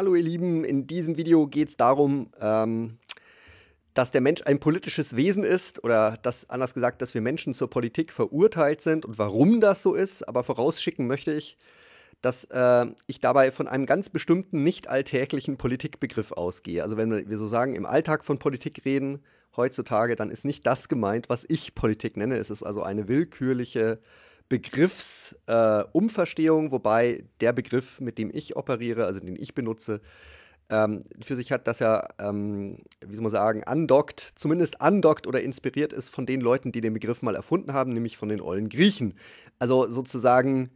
Hallo ihr Lieben, in diesem Video geht es darum, ähm, dass der Mensch ein politisches Wesen ist oder dass anders gesagt, dass wir Menschen zur Politik verurteilt sind und warum das so ist. Aber vorausschicken möchte ich, dass äh, ich dabei von einem ganz bestimmten nicht alltäglichen Politikbegriff ausgehe. Also wenn wir so sagen, im Alltag von Politik reden heutzutage, dann ist nicht das gemeint, was ich Politik nenne. Es ist also eine willkürliche äh, Begriffsumverstehung, äh, wobei der Begriff, mit dem ich operiere, also den ich benutze, ähm, für sich hat, dass er, ähm, wie soll man sagen, andockt, zumindest andockt oder inspiriert ist von den Leuten, die den Begriff mal erfunden haben, nämlich von den ollen Griechen. Also sozusagen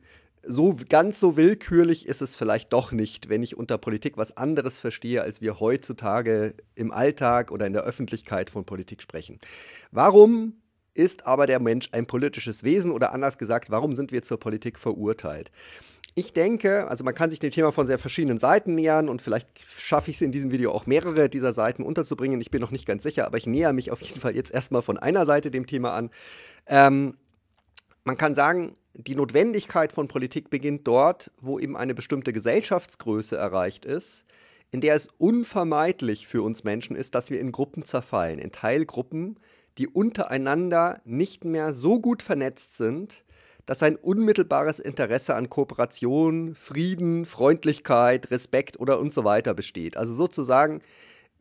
so ganz so willkürlich ist es vielleicht doch nicht, wenn ich unter Politik was anderes verstehe, als wir heutzutage im Alltag oder in der Öffentlichkeit von Politik sprechen. Warum ist aber der Mensch ein politisches Wesen oder anders gesagt, warum sind wir zur Politik verurteilt? Ich denke, also man kann sich dem Thema von sehr verschiedenen Seiten nähern und vielleicht schaffe ich es in diesem Video auch mehrere dieser Seiten unterzubringen. Ich bin noch nicht ganz sicher, aber ich näher mich auf jeden Fall jetzt erstmal von einer Seite dem Thema an. Ähm, man kann sagen, die Notwendigkeit von Politik beginnt dort, wo eben eine bestimmte Gesellschaftsgröße erreicht ist, in der es unvermeidlich für uns Menschen ist, dass wir in Gruppen zerfallen, in Teilgruppen, die untereinander nicht mehr so gut vernetzt sind, dass ein unmittelbares Interesse an Kooperation, Frieden, Freundlichkeit, Respekt oder und so weiter besteht. Also sozusagen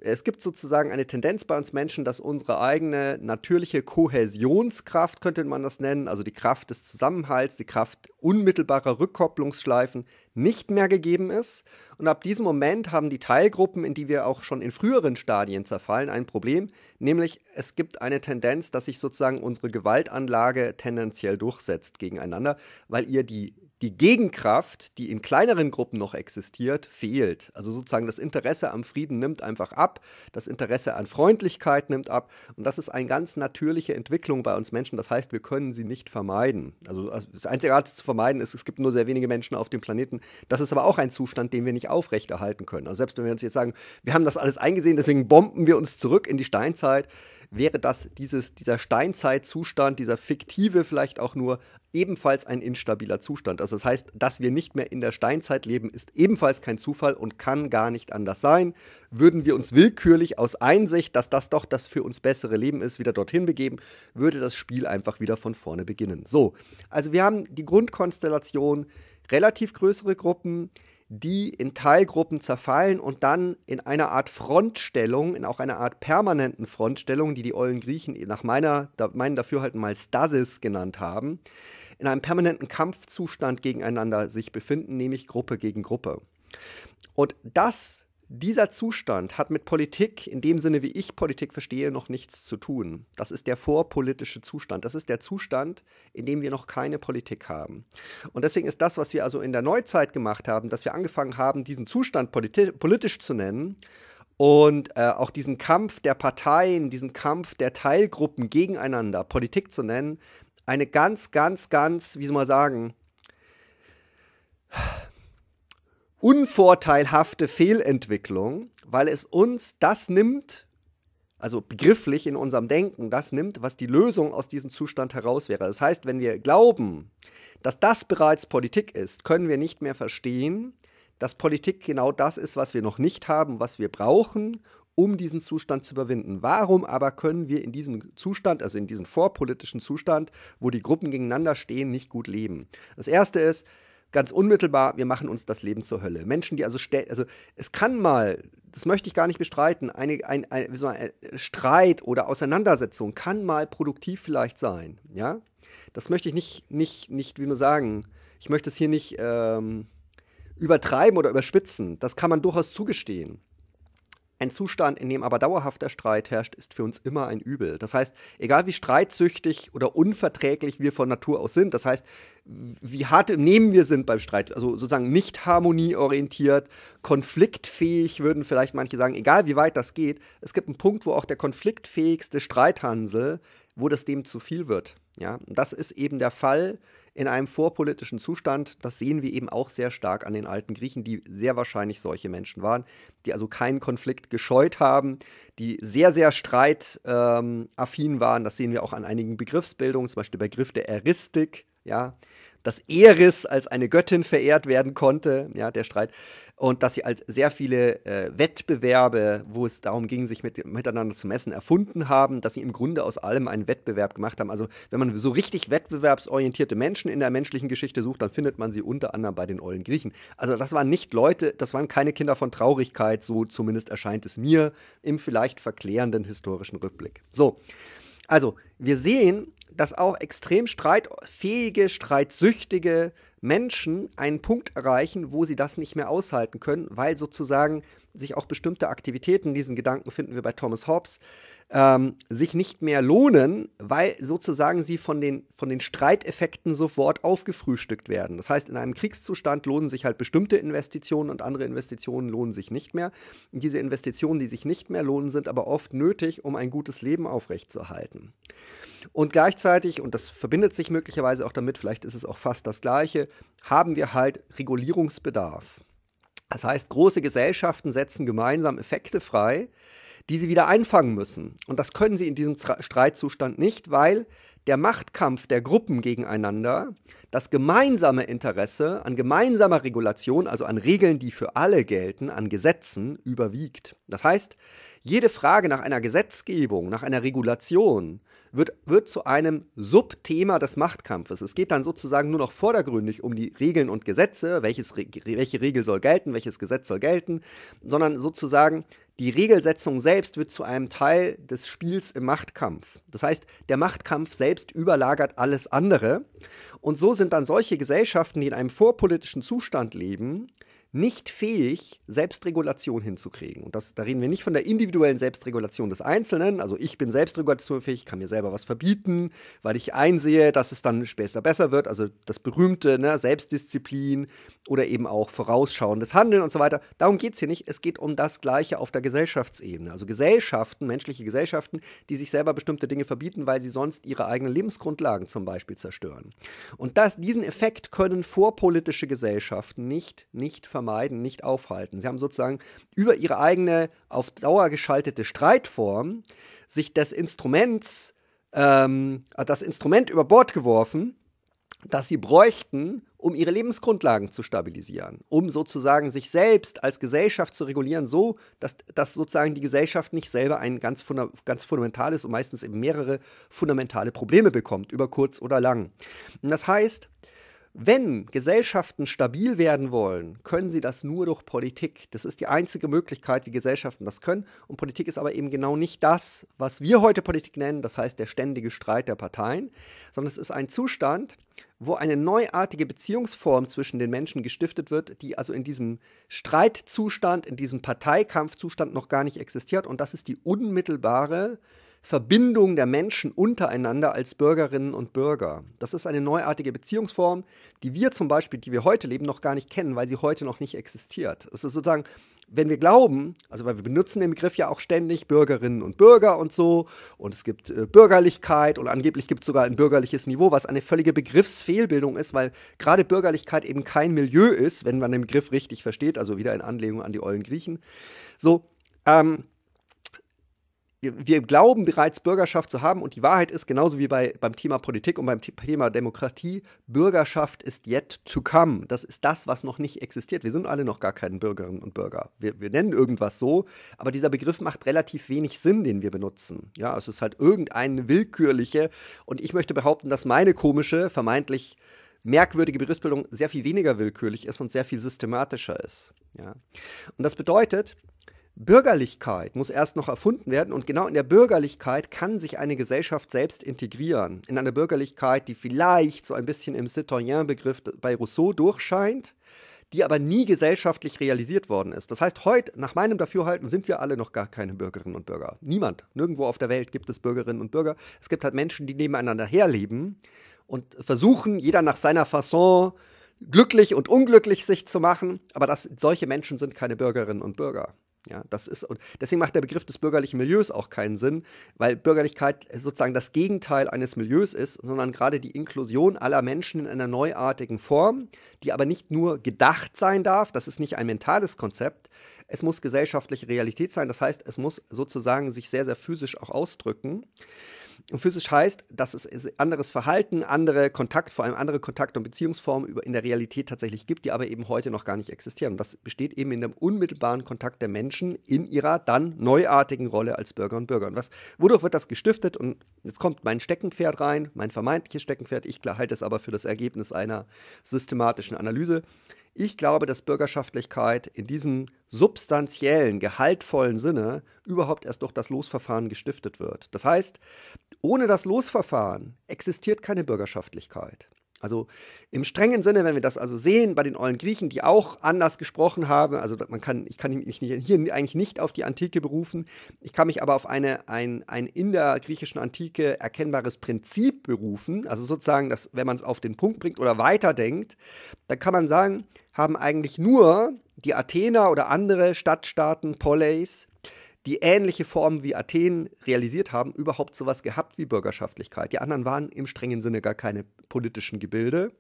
es gibt sozusagen eine Tendenz bei uns Menschen, dass unsere eigene natürliche Kohäsionskraft, könnte man das nennen, also die Kraft des Zusammenhalts, die Kraft unmittelbarer Rückkopplungsschleifen, nicht mehr gegeben ist. Und ab diesem Moment haben die Teilgruppen, in die wir auch schon in früheren Stadien zerfallen, ein Problem, nämlich es gibt eine Tendenz, dass sich sozusagen unsere Gewaltanlage tendenziell durchsetzt gegeneinander, weil ihr die die Gegenkraft, die in kleineren Gruppen noch existiert, fehlt. Also sozusagen das Interesse am Frieden nimmt einfach ab, das Interesse an Freundlichkeit nimmt ab. Und das ist eine ganz natürliche Entwicklung bei uns Menschen. Das heißt, wir können sie nicht vermeiden. Also, also das Einzige Art zu vermeiden ist, es gibt nur sehr wenige Menschen auf dem Planeten. Das ist aber auch ein Zustand, den wir nicht aufrechterhalten können. Also selbst wenn wir uns jetzt sagen, wir haben das alles eingesehen, deswegen bomben wir uns zurück in die Steinzeit, wäre das dieses, dieser Steinzeitzustand, dieser fiktive vielleicht auch nur, ebenfalls ein instabiler Zustand. Also das heißt, dass wir nicht mehr in der Steinzeit leben, ist ebenfalls kein Zufall und kann gar nicht anders sein. Würden wir uns willkürlich aus Einsicht, dass das doch das für uns bessere Leben ist, wieder dorthin begeben, würde das Spiel einfach wieder von vorne beginnen. So, also wir haben die Grundkonstellation relativ größere Gruppen, die in Teilgruppen zerfallen und dann in einer Art Frontstellung, in auch einer Art permanenten Frontstellung, die die ollen Griechen nach meiner, meinen Dafürhalten mal Stasis genannt haben, in einem permanenten Kampfzustand gegeneinander sich befinden, nämlich Gruppe gegen Gruppe. Und das dieser Zustand hat mit Politik, in dem Sinne, wie ich Politik verstehe, noch nichts zu tun. Das ist der vorpolitische Zustand. Das ist der Zustand, in dem wir noch keine Politik haben. Und deswegen ist das, was wir also in der Neuzeit gemacht haben, dass wir angefangen haben, diesen Zustand politisch zu nennen und äh, auch diesen Kampf der Parteien, diesen Kampf der Teilgruppen gegeneinander Politik zu nennen, eine ganz, ganz, ganz, wie soll man sagen, unvorteilhafte Fehlentwicklung, weil es uns das nimmt, also begrifflich in unserem Denken, das nimmt, was die Lösung aus diesem Zustand heraus wäre. Das heißt, wenn wir glauben, dass das bereits Politik ist, können wir nicht mehr verstehen, dass Politik genau das ist, was wir noch nicht haben, was wir brauchen, um diesen Zustand zu überwinden. Warum aber können wir in diesem Zustand, also in diesem vorpolitischen Zustand, wo die Gruppen gegeneinander stehen, nicht gut leben? Das Erste ist, ganz unmittelbar, wir machen uns das Leben zur Hölle. Menschen, die also, also es kann mal, das möchte ich gar nicht bestreiten, eine, ein, ein, so ein äh, Streit oder Auseinandersetzung kann mal produktiv vielleicht sein, ja. Das möchte ich nicht, nicht, nicht, wie nur sagen, ich möchte es hier nicht ähm, übertreiben oder überspitzen. Das kann man durchaus zugestehen. Ein Zustand, in dem aber dauerhafter Streit herrscht, ist für uns immer ein Übel. Das heißt, egal wie streitsüchtig oder unverträglich wir von Natur aus sind, das heißt, wie hart im Nehmen wir sind beim Streit, also sozusagen nicht harmonieorientiert, konfliktfähig würden vielleicht manche sagen, egal wie weit das geht, es gibt einen Punkt, wo auch der konfliktfähigste Streithansel, wo das dem zu viel wird. Ja, das ist eben der Fall in einem vorpolitischen Zustand. Das sehen wir eben auch sehr stark an den alten Griechen, die sehr wahrscheinlich solche Menschen waren, die also keinen Konflikt gescheut haben, die sehr, sehr streitaffin ähm, waren. Das sehen wir auch an einigen Begriffsbildungen, zum Beispiel der Begriff der Eristik. Ja, dass Eris als eine Göttin verehrt werden konnte, ja, der Streit, und dass sie als sehr viele äh, Wettbewerbe, wo es darum ging, sich mit, miteinander zu messen, erfunden haben, dass sie im Grunde aus allem einen Wettbewerb gemacht haben. Also wenn man so richtig wettbewerbsorientierte Menschen in der menschlichen Geschichte sucht, dann findet man sie unter anderem bei den ollen Griechen. Also das waren nicht Leute, das waren keine Kinder von Traurigkeit, so zumindest erscheint es mir im vielleicht verklärenden historischen Rückblick. So, also wir sehen, dass auch extrem streitfähige, streitsüchtige Menschen einen Punkt erreichen, wo sie das nicht mehr aushalten können, weil sozusagen sich auch bestimmte Aktivitäten, diesen Gedanken finden wir bei Thomas Hobbes, ähm, sich nicht mehr lohnen, weil sozusagen sie von den, von den Streiteffekten sofort aufgefrühstückt werden. Das heißt, in einem Kriegszustand lohnen sich halt bestimmte Investitionen und andere Investitionen lohnen sich nicht mehr. Und diese Investitionen, die sich nicht mehr lohnen, sind aber oft nötig, um ein gutes Leben aufrechtzuerhalten. Und gleichzeitig, und das verbindet sich möglicherweise auch damit, vielleicht ist es auch fast das Gleiche, haben wir halt Regulierungsbedarf. Das heißt, große Gesellschaften setzen gemeinsam Effekte frei, die sie wieder einfangen müssen. Und das können sie in diesem Streitzustand nicht, weil der Machtkampf der Gruppen gegeneinander das gemeinsame Interesse an gemeinsamer Regulation, also an Regeln, die für alle gelten, an Gesetzen überwiegt. Das heißt, jede Frage nach einer Gesetzgebung, nach einer Regulation wird, wird zu einem Subthema des Machtkampfes. Es geht dann sozusagen nur noch vordergründig um die Regeln und Gesetze, welches, welche Regel soll gelten, welches Gesetz soll gelten, sondern sozusagen die Regelsetzung selbst wird zu einem Teil des Spiels im Machtkampf. Das heißt, der Machtkampf selbst überlagert alles andere. Und so sind dann solche Gesellschaften, die in einem vorpolitischen Zustand leben, nicht fähig, Selbstregulation hinzukriegen. Und das, da reden wir nicht von der individuellen Selbstregulation des Einzelnen. Also ich bin selbstregulationfähig, kann mir selber was verbieten, weil ich einsehe, dass es dann später besser wird. Also das berühmte ne, Selbstdisziplin oder eben auch vorausschauendes Handeln und so weiter. Darum geht es hier nicht. Es geht um das Gleiche auf der Gesellschaftsebene. Also Gesellschaften, menschliche Gesellschaften, die sich selber bestimmte Dinge verbieten, weil sie sonst ihre eigenen Lebensgrundlagen zum Beispiel zerstören. Und das, diesen Effekt können vorpolitische Gesellschaften nicht, nicht vermeiden, nicht aufhalten. Sie haben sozusagen über ihre eigene auf Dauer geschaltete Streitform sich des Instruments, ähm, äh, das Instrument über Bord geworfen, das sie bräuchten, um ihre Lebensgrundlagen zu stabilisieren, um sozusagen sich selbst als Gesellschaft zu regulieren, so dass, dass sozusagen die Gesellschaft nicht selber ein ganz, funda ganz fundamentales und meistens eben mehrere fundamentale Probleme bekommt, über kurz oder lang. Und das heißt, wenn Gesellschaften stabil werden wollen, können sie das nur durch Politik. Das ist die einzige Möglichkeit, wie Gesellschaften das können. Und Politik ist aber eben genau nicht das, was wir heute Politik nennen, das heißt der ständige Streit der Parteien, sondern es ist ein Zustand, wo eine neuartige Beziehungsform zwischen den Menschen gestiftet wird, die also in diesem Streitzustand, in diesem Parteikampfzustand noch gar nicht existiert. Und das ist die unmittelbare äh, Verbindung der Menschen untereinander als Bürgerinnen und Bürger. Das ist eine neuartige Beziehungsform, die wir zum Beispiel, die wir heute leben, noch gar nicht kennen, weil sie heute noch nicht existiert. Es ist sozusagen, wenn wir glauben, also weil wir benutzen den Begriff ja auch ständig, Bürgerinnen und Bürger und so, und es gibt äh, Bürgerlichkeit und angeblich gibt es sogar ein bürgerliches Niveau, was eine völlige Begriffsfehlbildung ist, weil gerade Bürgerlichkeit eben kein Milieu ist, wenn man den Begriff richtig versteht, also wieder in Anlehnung an die ollen Griechen. So, ähm, wir, glauben bereits, Bürgerschaft zu haben und die Wahrheit ist, genauso wie bei, beim Thema Politik und beim Thema Demokratie, Bürgerschaft ist yet to come. Das ist das, was noch nicht existiert. Wir sind alle noch gar keine Bürgerinnen und Bürger. Wir, wir nennen irgendwas so, aber dieser Begriff macht relativ wenig Sinn, den wir benutzen. Ja, es ist halt irgendeine willkürliche und ich möchte behaupten, dass meine komische, vermeintlich merkwürdige Berufsbildung sehr viel weniger willkürlich ist und sehr viel systematischer ist. Ja. Und das bedeutet, Bürgerlichkeit muss erst noch erfunden werden und genau in der Bürgerlichkeit kann sich eine Gesellschaft selbst integrieren. In einer Bürgerlichkeit, die vielleicht so ein bisschen im Citoyen-Begriff bei Rousseau durchscheint, die aber nie gesellschaftlich realisiert worden ist. Das heißt, heute, nach meinem Dafürhalten, sind wir alle noch gar keine Bürgerinnen und Bürger. Niemand. Nirgendwo auf der Welt gibt es Bürgerinnen und Bürger. Es gibt halt Menschen, die nebeneinander herleben und versuchen, jeder nach seiner Fasson glücklich und unglücklich sich zu machen. Aber das, solche Menschen sind keine Bürgerinnen und Bürger. Ja, das ist, und deswegen macht der Begriff des bürgerlichen Milieus auch keinen Sinn, weil Bürgerlichkeit sozusagen das Gegenteil eines Milieus ist, sondern gerade die Inklusion aller Menschen in einer neuartigen Form, die aber nicht nur gedacht sein darf, das ist nicht ein mentales Konzept, es muss gesellschaftliche Realität sein, das heißt, es muss sozusagen sich sehr, sehr physisch auch ausdrücken. Und physisch heißt, dass es anderes Verhalten, andere Kontakt, vor allem andere Kontakt- und Beziehungsformen in der Realität tatsächlich gibt, die aber eben heute noch gar nicht existieren. Und das besteht eben in dem unmittelbaren Kontakt der Menschen in ihrer dann neuartigen Rolle als Bürger und Bürger. Und was, wodurch wird das gestiftet? Und jetzt kommt mein Steckenpferd rein, mein vermeintliches Steckenpferd. Ich halte es aber für das Ergebnis einer systematischen Analyse. Ich glaube, dass Bürgerschaftlichkeit in diesem substanziellen, gehaltvollen Sinne überhaupt erst durch das Losverfahren gestiftet wird. Das heißt, ohne das Losverfahren existiert keine Bürgerschaftlichkeit. Also im strengen Sinne, wenn wir das also sehen bei den ollen Griechen, die auch anders gesprochen haben, also man kann, ich kann mich hier eigentlich nicht auf die Antike berufen, ich kann mich aber auf eine, ein, ein in der griechischen Antike erkennbares Prinzip berufen, also sozusagen, dass wenn man es auf den Punkt bringt oder weiterdenkt, dann kann man sagen, haben eigentlich nur die Athener oder andere Stadtstaaten, Polleis, die ähnliche Formen wie Athen realisiert haben, überhaupt sowas gehabt wie Bürgerschaftlichkeit. Die anderen waren im strengen Sinne gar keine politischen Gebilde,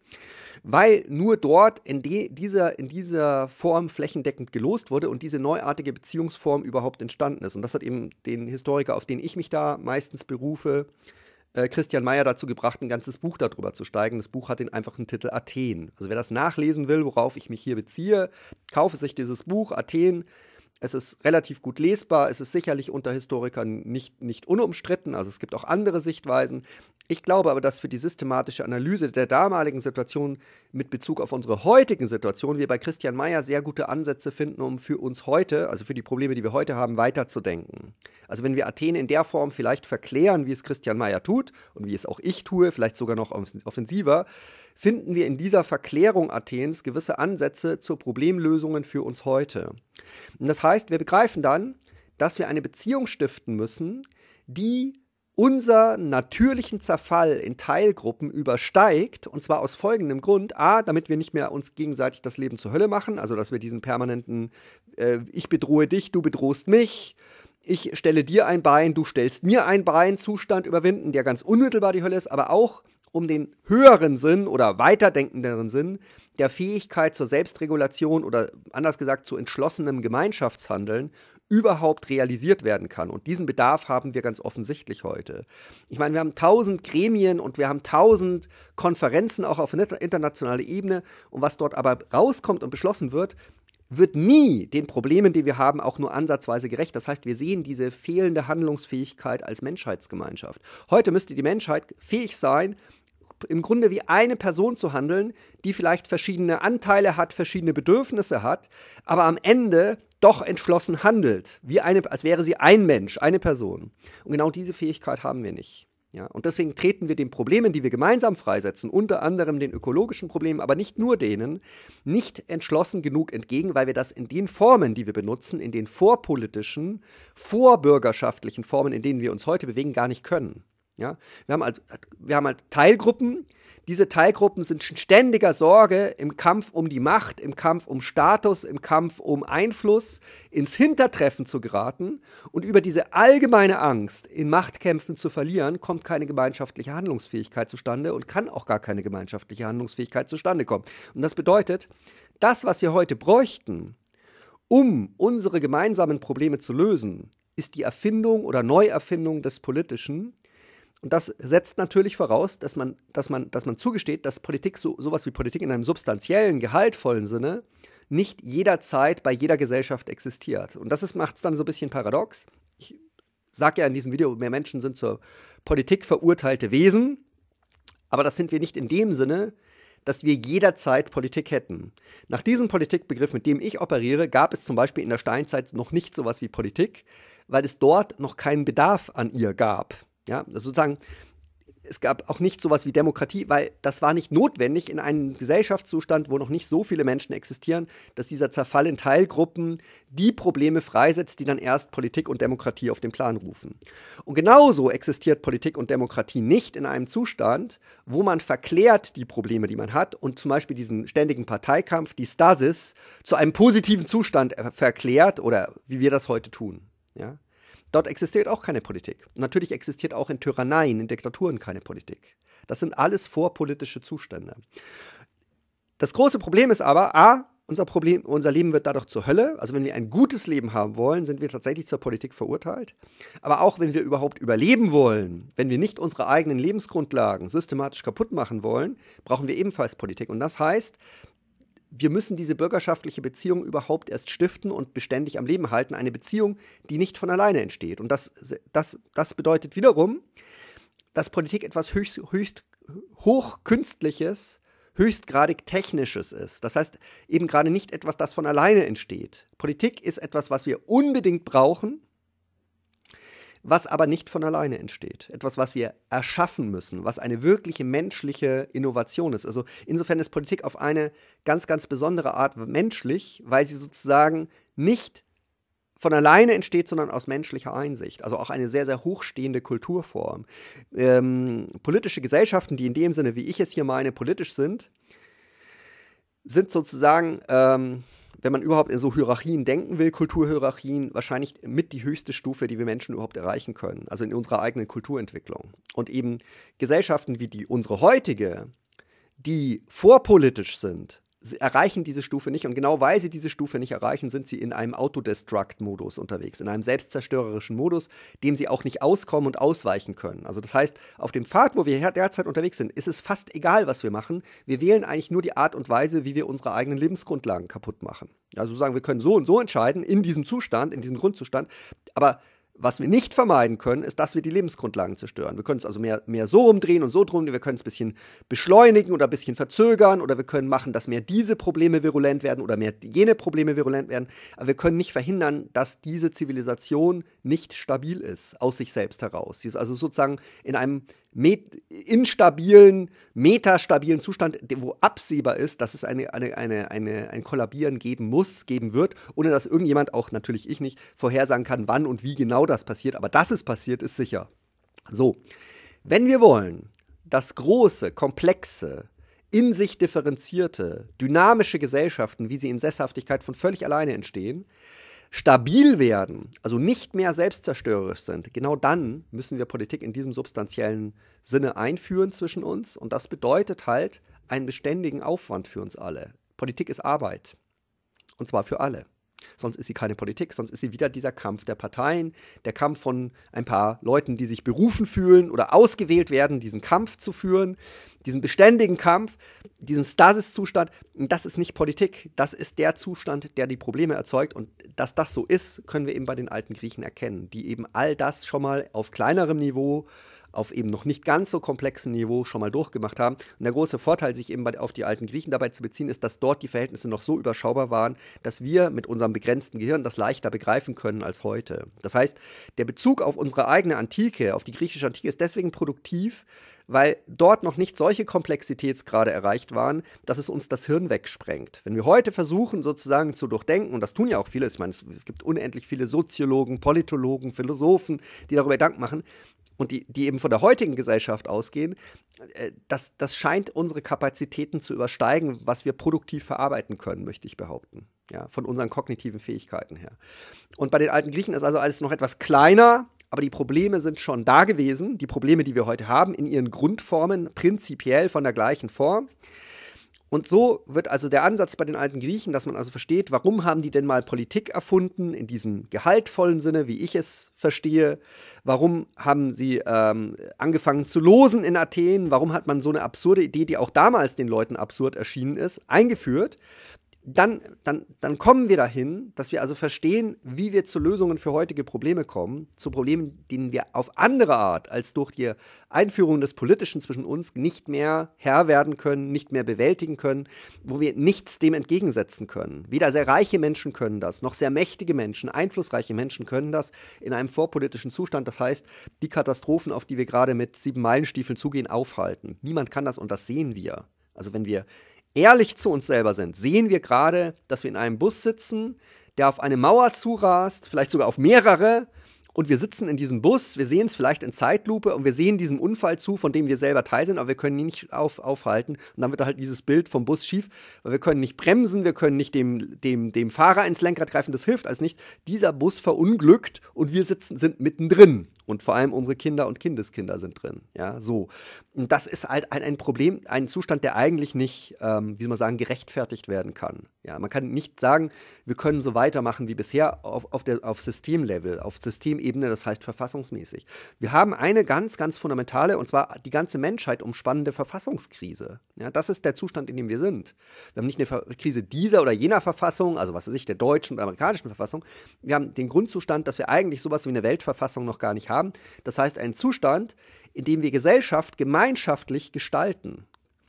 weil nur dort in, dieser, in dieser Form flächendeckend gelost wurde und diese neuartige Beziehungsform überhaupt entstanden ist. Und das hat eben den Historiker, auf den ich mich da meistens berufe, äh, Christian Mayer dazu gebracht, ein ganzes Buch darüber zu steigen. Das Buch hat den einfachen Titel Athen. Also wer das nachlesen will, worauf ich mich hier beziehe, kaufe sich dieses Buch Athen es ist relativ gut lesbar. Es ist sicherlich unter Historikern nicht, nicht unumstritten. Also es gibt auch andere Sichtweisen. Ich glaube aber, dass für die systematische Analyse der damaligen Situation mit Bezug auf unsere heutigen Situation wir bei Christian Mayer sehr gute Ansätze finden, um für uns heute, also für die Probleme, die wir heute haben, weiterzudenken. Also wenn wir Athen in der Form vielleicht verklären, wie es Christian Mayer tut und wie es auch ich tue, vielleicht sogar noch offensiver, finden wir in dieser Verklärung Athens gewisse Ansätze zur Problemlösungen für uns heute. Und das heißt, wir begreifen dann, dass wir eine Beziehung stiften müssen, die unser natürlichen Zerfall in Teilgruppen übersteigt. Und zwar aus folgendem Grund. A, damit wir nicht mehr uns gegenseitig das Leben zur Hölle machen, also dass wir diesen permanenten, äh, ich bedrohe dich, du bedrohst mich. Ich stelle dir ein Bein, du stellst mir ein Bein, Zustand überwinden, der ganz unmittelbar die Hölle ist, aber auch um den höheren Sinn oder weiterdenkenderen Sinn der Fähigkeit zur Selbstregulation oder anders gesagt zu entschlossenem Gemeinschaftshandeln überhaupt realisiert werden kann. Und diesen Bedarf haben wir ganz offensichtlich heute. Ich meine, wir haben tausend Gremien und wir haben tausend Konferenzen auch auf internationaler Ebene. Und was dort aber rauskommt und beschlossen wird, wird nie den Problemen, die wir haben, auch nur ansatzweise gerecht. Das heißt, wir sehen diese fehlende Handlungsfähigkeit als Menschheitsgemeinschaft. Heute müsste die Menschheit fähig sein, im Grunde wie eine Person zu handeln, die vielleicht verschiedene Anteile hat, verschiedene Bedürfnisse hat, aber am Ende doch entschlossen handelt, wie eine, als wäre sie ein Mensch, eine Person. Und genau diese Fähigkeit haben wir nicht. Ja, und deswegen treten wir den Problemen, die wir gemeinsam freisetzen, unter anderem den ökologischen Problemen, aber nicht nur denen, nicht entschlossen genug entgegen, weil wir das in den Formen, die wir benutzen, in den vorpolitischen, vorbürgerschaftlichen Formen, in denen wir uns heute bewegen, gar nicht können. Ja? Wir, haben halt, wir haben halt Teilgruppen, diese Teilgruppen sind ständiger Sorge im Kampf um die Macht, im Kampf um Status, im Kampf um Einfluss, ins Hintertreffen zu geraten. Und über diese allgemeine Angst, in Machtkämpfen zu verlieren, kommt keine gemeinschaftliche Handlungsfähigkeit zustande und kann auch gar keine gemeinschaftliche Handlungsfähigkeit zustande kommen. Und das bedeutet, das, was wir heute bräuchten, um unsere gemeinsamen Probleme zu lösen, ist die Erfindung oder Neuerfindung des Politischen, und das setzt natürlich voraus, dass man, dass man, dass man zugesteht, dass Politik, so, sowas wie Politik in einem substanziellen, gehaltvollen Sinne, nicht jederzeit bei jeder Gesellschaft existiert. Und das macht es dann so ein bisschen paradox. Ich sage ja in diesem Video, mehr Menschen sind zur Politik verurteilte Wesen, aber das sind wir nicht in dem Sinne, dass wir jederzeit Politik hätten. Nach diesem Politikbegriff, mit dem ich operiere, gab es zum Beispiel in der Steinzeit noch nicht sowas wie Politik, weil es dort noch keinen Bedarf an ihr gab. Ja, also sozusagen, es gab auch nicht sowas wie Demokratie, weil das war nicht notwendig in einem Gesellschaftszustand, wo noch nicht so viele Menschen existieren, dass dieser Zerfall in Teilgruppen die Probleme freisetzt, die dann erst Politik und Demokratie auf den Plan rufen. Und genauso existiert Politik und Demokratie nicht in einem Zustand, wo man verklärt die Probleme, die man hat und zum Beispiel diesen ständigen Parteikampf, die Stasis, zu einem positiven Zustand äh, verklärt oder wie wir das heute tun. Ja? Dort existiert auch keine Politik. natürlich existiert auch in Tyranneien, in Diktaturen keine Politik. Das sind alles vorpolitische Zustände. Das große Problem ist aber, a, unser, Problem, unser Leben wird dadurch zur Hölle. Also wenn wir ein gutes Leben haben wollen, sind wir tatsächlich zur Politik verurteilt. Aber auch wenn wir überhaupt überleben wollen, wenn wir nicht unsere eigenen Lebensgrundlagen systematisch kaputt machen wollen, brauchen wir ebenfalls Politik. Und das heißt, wir müssen diese bürgerschaftliche Beziehung überhaupt erst stiften und beständig am Leben halten. Eine Beziehung, die nicht von alleine entsteht. Und das, das, das bedeutet wiederum, dass Politik etwas höchst, höchst hochkünstliches, höchstgradig technisches ist. Das heißt eben gerade nicht etwas, das von alleine entsteht. Politik ist etwas, was wir unbedingt brauchen, was aber nicht von alleine entsteht. Etwas, was wir erschaffen müssen, was eine wirkliche menschliche Innovation ist. Also insofern ist Politik auf eine ganz, ganz besondere Art menschlich, weil sie sozusagen nicht von alleine entsteht, sondern aus menschlicher Einsicht. Also auch eine sehr, sehr hochstehende Kulturform. Ähm, politische Gesellschaften, die in dem Sinne, wie ich es hier meine, politisch sind, sind sozusagen ähm, wenn man überhaupt in so Hierarchien denken will, Kulturhierarchien, wahrscheinlich mit die höchste Stufe, die wir Menschen überhaupt erreichen können, also in unserer eigenen Kulturentwicklung. Und eben Gesellschaften wie die unsere heutige, die vorpolitisch sind, sie erreichen diese Stufe nicht und genau weil sie diese Stufe nicht erreichen, sind sie in einem Autodestruct-Modus unterwegs, in einem selbstzerstörerischen Modus, dem sie auch nicht auskommen und ausweichen können. Also das heißt, auf dem Pfad, wo wir derzeit unterwegs sind, ist es fast egal, was wir machen. Wir wählen eigentlich nur die Art und Weise, wie wir unsere eigenen Lebensgrundlagen kaputt machen. Also sagen, wir können so und so entscheiden in diesem Zustand, in diesem Grundzustand, aber was wir nicht vermeiden können, ist, dass wir die Lebensgrundlagen zerstören. Wir können es also mehr, mehr so umdrehen und so drum, wir können es ein bisschen beschleunigen oder ein bisschen verzögern oder wir können machen, dass mehr diese Probleme virulent werden oder mehr jene Probleme virulent werden. Aber wir können nicht verhindern, dass diese Zivilisation nicht stabil ist, aus sich selbst heraus. Sie ist also sozusagen in einem instabilen, metastabilen Zustand, wo absehbar ist, dass es eine, eine, eine, eine, ein Kollabieren geben muss, geben wird, ohne dass irgendjemand, auch natürlich ich nicht, vorhersagen kann, wann und wie genau das passiert. Aber dass es passiert, ist sicher. So, wenn wir wollen, dass große, komplexe, in sich differenzierte, dynamische Gesellschaften, wie sie in Sesshaftigkeit von völlig alleine entstehen, stabil werden, also nicht mehr selbstzerstörerisch sind, genau dann müssen wir Politik in diesem substanziellen Sinne einführen zwischen uns. Und das bedeutet halt einen beständigen Aufwand für uns alle. Politik ist Arbeit. Und zwar für alle. Sonst ist sie keine Politik, sonst ist sie wieder dieser Kampf der Parteien, der Kampf von ein paar Leuten, die sich berufen fühlen oder ausgewählt werden, diesen Kampf zu führen, diesen beständigen Kampf, diesen Stasis-Zustand. Das ist nicht Politik, das ist der Zustand, der die Probleme erzeugt. Und dass das so ist, können wir eben bei den alten Griechen erkennen, die eben all das schon mal auf kleinerem Niveau äh, auf eben noch nicht ganz so komplexen Niveau schon mal durchgemacht haben. Und der große Vorteil, sich eben bei, auf die alten Griechen dabei zu beziehen, ist, dass dort die Verhältnisse noch so überschaubar waren, dass wir mit unserem begrenzten Gehirn das leichter begreifen können als heute. Das heißt, der Bezug auf unsere eigene Antike, auf die griechische Antike, ist deswegen produktiv, weil dort noch nicht solche Komplexitätsgrade erreicht waren, dass es uns das Hirn wegsprengt. Wenn wir heute versuchen, sozusagen zu durchdenken, und das tun ja auch viele, ich meine, es gibt unendlich viele Soziologen, Politologen, Philosophen, die darüber Gedanken machen, und die, die eben von der heutigen Gesellschaft ausgehen, äh, das, das scheint unsere Kapazitäten zu übersteigen, was wir produktiv verarbeiten können, möchte ich behaupten. Ja, von unseren kognitiven Fähigkeiten her. Und bei den alten Griechen ist also alles noch etwas kleiner, aber die Probleme sind schon da gewesen, die Probleme, die wir heute haben, in ihren Grundformen, prinzipiell von der gleichen Form. Und so wird also der Ansatz bei den alten Griechen, dass man also versteht, warum haben die denn mal Politik erfunden, in diesem gehaltvollen Sinne, wie ich es verstehe, warum haben sie ähm, angefangen zu losen in Athen, warum hat man so eine absurde Idee, die auch damals den Leuten absurd erschienen ist, eingeführt dann, dann, dann kommen wir dahin, dass wir also verstehen, wie wir zu Lösungen für heutige Probleme kommen, zu Problemen, denen wir auf andere Art als durch die Einführung des Politischen zwischen uns nicht mehr Herr werden können, nicht mehr bewältigen können, wo wir nichts dem entgegensetzen können. Weder sehr reiche Menschen können das, noch sehr mächtige Menschen, einflussreiche Menschen können das in einem vorpolitischen Zustand. Das heißt, die Katastrophen, auf die wir gerade mit sieben Meilenstiefeln zugehen, aufhalten. Niemand kann das und das sehen wir. Also wenn wir ehrlich zu uns selber sind, sehen wir gerade, dass wir in einem Bus sitzen, der auf eine Mauer zurast, vielleicht sogar auf mehrere. Und wir sitzen in diesem Bus, wir sehen es vielleicht in Zeitlupe und wir sehen diesem Unfall zu, von dem wir selber teil sind, aber wir können ihn nicht auf, aufhalten. Und dann wird halt dieses Bild vom Bus schief, weil wir können nicht bremsen, wir können nicht dem, dem, dem Fahrer ins Lenkrad greifen, das hilft alles nicht. Dieser Bus verunglückt und wir sitzen, sind mittendrin und vor allem unsere Kinder und Kindeskinder sind drin. Ja, so. Und das ist halt ein, ein Problem, ein Zustand, der eigentlich nicht, ähm, wie soll man sagen, gerechtfertigt werden kann. Ja, man kann nicht sagen, wir können so weitermachen wie bisher auf, auf, der, auf Systemlevel, auf Systemebene, das heißt verfassungsmäßig. Wir haben eine ganz, ganz fundamentale, und zwar die ganze Menschheit umspannende Verfassungskrise. Ja, das ist der Zustand, in dem wir sind. Wir haben nicht eine Ver Krise dieser oder jener Verfassung, also was weiß ich, der deutschen und amerikanischen Verfassung. Wir haben den Grundzustand, dass wir eigentlich sowas wie eine Weltverfassung noch gar nicht haben haben. Das heißt, ein Zustand, in dem wir Gesellschaft gemeinschaftlich gestalten.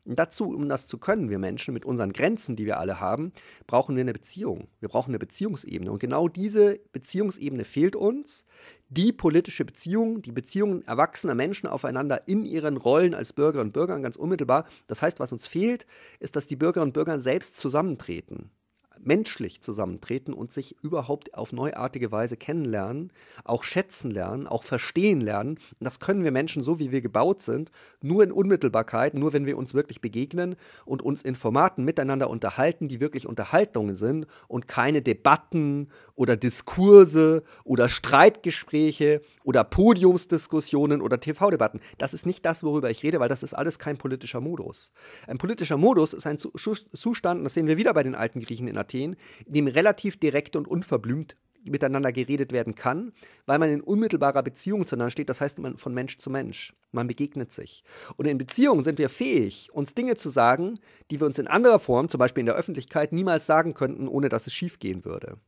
Und dazu, um das zu können, wir Menschen mit unseren Grenzen, die wir alle haben, brauchen wir eine Beziehung. Wir brauchen eine Beziehungsebene. Und genau diese Beziehungsebene fehlt uns. Die politische Beziehung, die Beziehungen erwachsener Menschen aufeinander in ihren Rollen als Bürgerinnen und Bürger ganz unmittelbar. Das heißt, was uns fehlt, ist, dass die Bürgerinnen und Bürger selbst zusammentreten menschlich zusammentreten und sich überhaupt auf neuartige Weise kennenlernen, auch schätzen lernen, auch verstehen lernen. Und das können wir Menschen, so wie wir gebaut sind, nur in Unmittelbarkeit, nur wenn wir uns wirklich begegnen und uns in Formaten miteinander unterhalten, die wirklich Unterhaltungen sind und keine Debatten oder Diskurse oder Streitgespräche oder Podiumsdiskussionen oder TV-Debatten. Das ist nicht das, worüber ich rede, weil das ist alles kein politischer Modus. Ein politischer Modus ist ein Zustand, das sehen wir wieder bei den alten Griechen in Athen, Kapitän, in dem relativ direkt und unverblümt miteinander geredet werden kann, weil man in unmittelbarer Beziehung zueinander steht, das heißt man von Mensch zu Mensch, man begegnet sich. Und in Beziehungen sind wir fähig, uns Dinge zu sagen, die wir uns in anderer Form, zum Beispiel in der Öffentlichkeit, niemals sagen könnten, ohne dass es schiefgehen würde.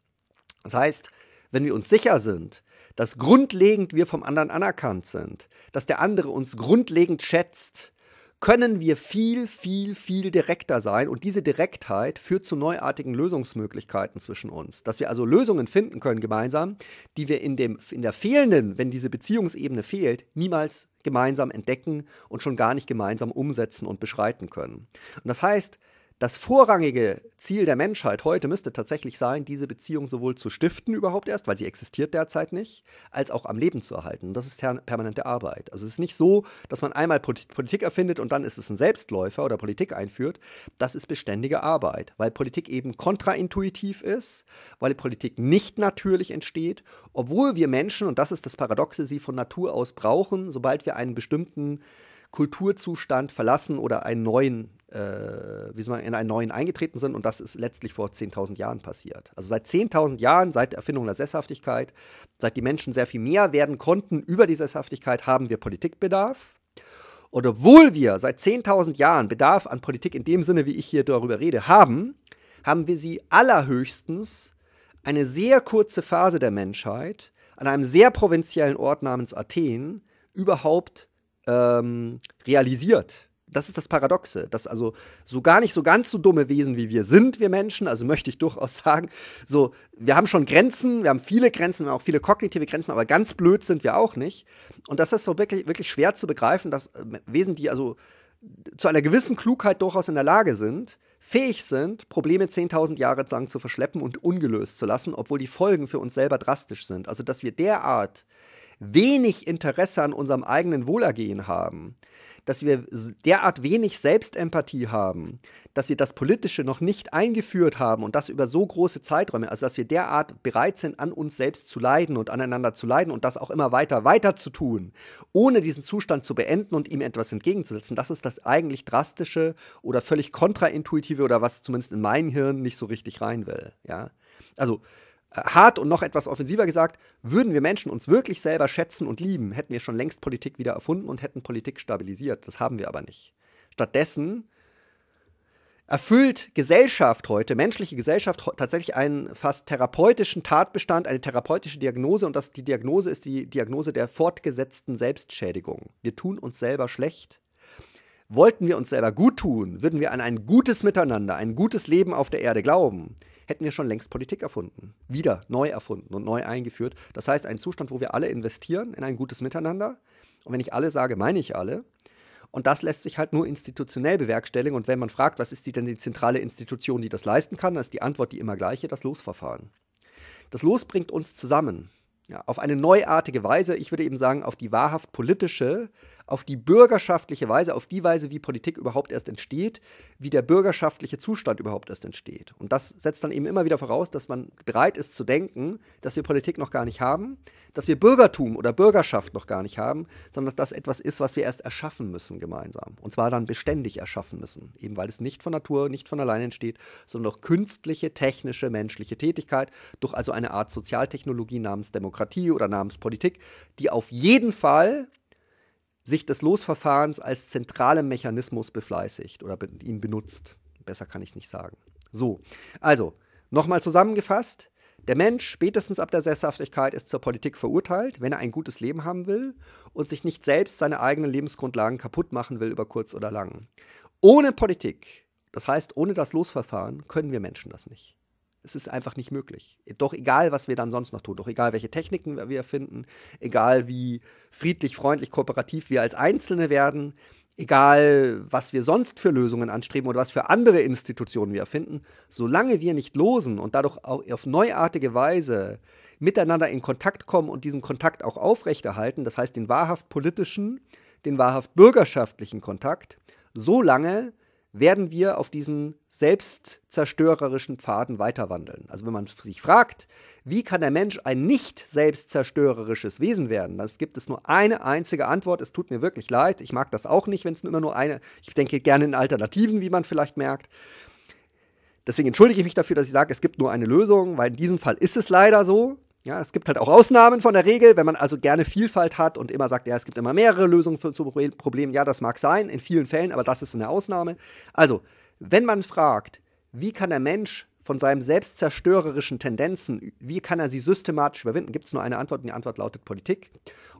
Das heißt, wenn wir uns sicher sind, dass grundlegend wir vom anderen anerkannt sind, dass der andere uns grundlegend schätzt, können wir viel, viel, viel direkter sein. Und diese Direktheit führt zu neuartigen Lösungsmöglichkeiten zwischen uns. Dass wir also Lösungen finden können gemeinsam, die wir in, dem, in der fehlenden, wenn diese Beziehungsebene fehlt, niemals gemeinsam entdecken und schon gar nicht gemeinsam umsetzen und beschreiten können. Und das heißt, das vorrangige Ziel der Menschheit heute müsste tatsächlich sein, diese Beziehung sowohl zu stiften überhaupt erst, weil sie existiert derzeit nicht, als auch am Leben zu erhalten. Und das ist permanente Arbeit. Also es ist nicht so, dass man einmal Politik erfindet und dann ist es ein Selbstläufer oder Politik einführt. Das ist beständige Arbeit, weil Politik eben kontraintuitiv ist, weil Politik nicht natürlich entsteht, obwohl wir Menschen, und das ist das Paradoxe, sie von Natur aus brauchen, sobald wir einen bestimmten Kulturzustand verlassen oder einen neuen äh, wie sagen, in einen neuen eingetreten sind. Und das ist letztlich vor 10.000 Jahren passiert. Also seit 10.000 Jahren, seit der Erfindung der Sesshaftigkeit, seit die Menschen sehr viel mehr werden konnten über die Sesshaftigkeit, haben wir Politikbedarf. Und obwohl wir seit 10.000 Jahren Bedarf an Politik in dem Sinne, wie ich hier darüber rede, haben, haben wir sie allerhöchstens eine sehr kurze Phase der Menschheit an einem sehr provinziellen Ort namens Athen überhaupt ähm, realisiert das ist das Paradoxe, dass also so gar nicht so ganz so dumme Wesen wie wir sind, wir Menschen, also möchte ich durchaus sagen, so, wir haben schon Grenzen, wir haben viele Grenzen, wir haben auch viele kognitive Grenzen, aber ganz blöd sind wir auch nicht. Und das ist so wirklich, wirklich schwer zu begreifen, dass äh, Wesen, die also zu einer gewissen Klugheit durchaus in der Lage sind, fähig sind, Probleme 10.000 Jahre lang zu verschleppen und ungelöst zu lassen, obwohl die Folgen für uns selber drastisch sind. Also, dass wir derart wenig Interesse an unserem eigenen Wohlergehen haben, dass wir derart wenig Selbstempathie haben, dass wir das Politische noch nicht eingeführt haben und das über so große Zeiträume, also dass wir derart bereit sind, an uns selbst zu leiden und aneinander zu leiden und das auch immer weiter, weiter zu tun, ohne diesen Zustand zu beenden und ihm etwas entgegenzusetzen, das ist das eigentlich drastische oder völlig kontraintuitive oder was zumindest in mein Hirn nicht so richtig rein will. Ja? Also hart und noch etwas offensiver gesagt, würden wir Menschen uns wirklich selber schätzen und lieben, hätten wir schon längst Politik wieder erfunden und hätten Politik stabilisiert. Das haben wir aber nicht. Stattdessen erfüllt Gesellschaft heute, menschliche Gesellschaft tatsächlich einen fast therapeutischen Tatbestand, eine therapeutische Diagnose und das, die Diagnose ist die Diagnose der fortgesetzten Selbstschädigung. Wir tun uns selber schlecht. Wollten wir uns selber gut tun, würden wir an ein gutes Miteinander, ein gutes Leben auf der Erde glauben, hätten wir schon längst Politik erfunden. Wieder neu erfunden und neu eingeführt. Das heißt, ein Zustand, wo wir alle investieren in ein gutes Miteinander. Und wenn ich alle sage, meine ich alle. Und das lässt sich halt nur institutionell bewerkstelligen. Und wenn man fragt, was ist die denn die zentrale Institution, die das leisten kann, dann ist die Antwort die immer gleiche, das Losverfahren. Das Los bringt uns zusammen. Ja, auf eine neuartige Weise, ich würde eben sagen, auf die wahrhaft politische, auf die bürgerschaftliche Weise, auf die Weise, wie Politik überhaupt erst entsteht, wie der bürgerschaftliche Zustand überhaupt erst entsteht. Und das setzt dann eben immer wieder voraus, dass man bereit ist zu denken, dass wir Politik noch gar nicht haben, dass wir Bürgertum oder Bürgerschaft noch gar nicht haben, sondern dass das etwas ist, was wir erst erschaffen müssen gemeinsam. Und zwar dann beständig erschaffen müssen, eben weil es nicht von Natur, nicht von alleine entsteht, sondern durch künstliche, technische, menschliche Tätigkeit, durch also eine Art Sozialtechnologie namens Demokratie oder namens Politik, die auf jeden Fall sich des Losverfahrens als zentralem Mechanismus befleißigt oder be ihn benutzt. Besser kann ich es nicht sagen. So, also, nochmal zusammengefasst. Der Mensch spätestens ab der Sesshaftigkeit ist zur Politik verurteilt, wenn er ein gutes Leben haben will und sich nicht selbst seine eigenen Lebensgrundlagen kaputt machen will über kurz oder lang. Ohne Politik, das heißt ohne das Losverfahren, können wir Menschen das nicht. Es ist einfach nicht möglich. Doch egal, was wir dann sonst noch tun, doch egal, welche Techniken wir erfinden, egal wie friedlich, freundlich, kooperativ wir als Einzelne werden, egal was wir sonst für Lösungen anstreben oder was für andere Institutionen wir erfinden, solange wir nicht losen und dadurch auf neuartige Weise miteinander in Kontakt kommen und diesen Kontakt auch aufrechterhalten, das heißt den wahrhaft politischen, den wahrhaft bürgerschaftlichen Kontakt, solange lange werden wir auf diesen selbstzerstörerischen Pfaden weiterwandeln. Also wenn man sich fragt, wie kann der Mensch ein nicht selbstzerstörerisches Wesen werden, dann gibt es nur eine einzige Antwort. Es tut mir wirklich leid, ich mag das auch nicht, wenn es immer nur eine, ich denke gerne in Alternativen, wie man vielleicht merkt. Deswegen entschuldige ich mich dafür, dass ich sage, es gibt nur eine Lösung, weil in diesem Fall ist es leider so. Ja, es gibt halt auch Ausnahmen von der Regel, wenn man also gerne Vielfalt hat und immer sagt, ja, es gibt immer mehrere Lösungen für zu Problemen. Ja, das mag sein in vielen Fällen, aber das ist eine Ausnahme. Also, wenn man fragt, wie kann der Mensch von seinen selbstzerstörerischen Tendenzen, wie kann er sie systematisch überwinden, gibt es nur eine Antwort und die Antwort lautet Politik.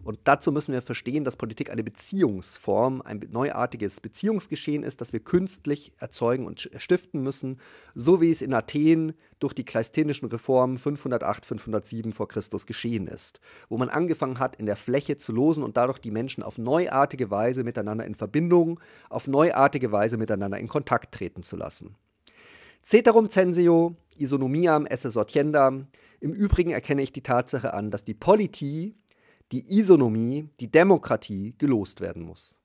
Und dazu müssen wir verstehen, dass Politik eine Beziehungsform, ein neuartiges Beziehungsgeschehen ist, das wir künstlich erzeugen und stiften müssen, so wie es in Athen durch die kleistinischen Reformen 508, 507 vor Christus geschehen ist, wo man angefangen hat, in der Fläche zu losen und dadurch die Menschen auf neuartige Weise miteinander in Verbindung, auf neuartige Weise miteinander in Kontakt treten zu lassen. Ceterum censeo, isonomiam esse sortiendam. Im Übrigen erkenne ich die Tatsache an, dass die Politie, die Isonomie, die Demokratie gelost werden muss.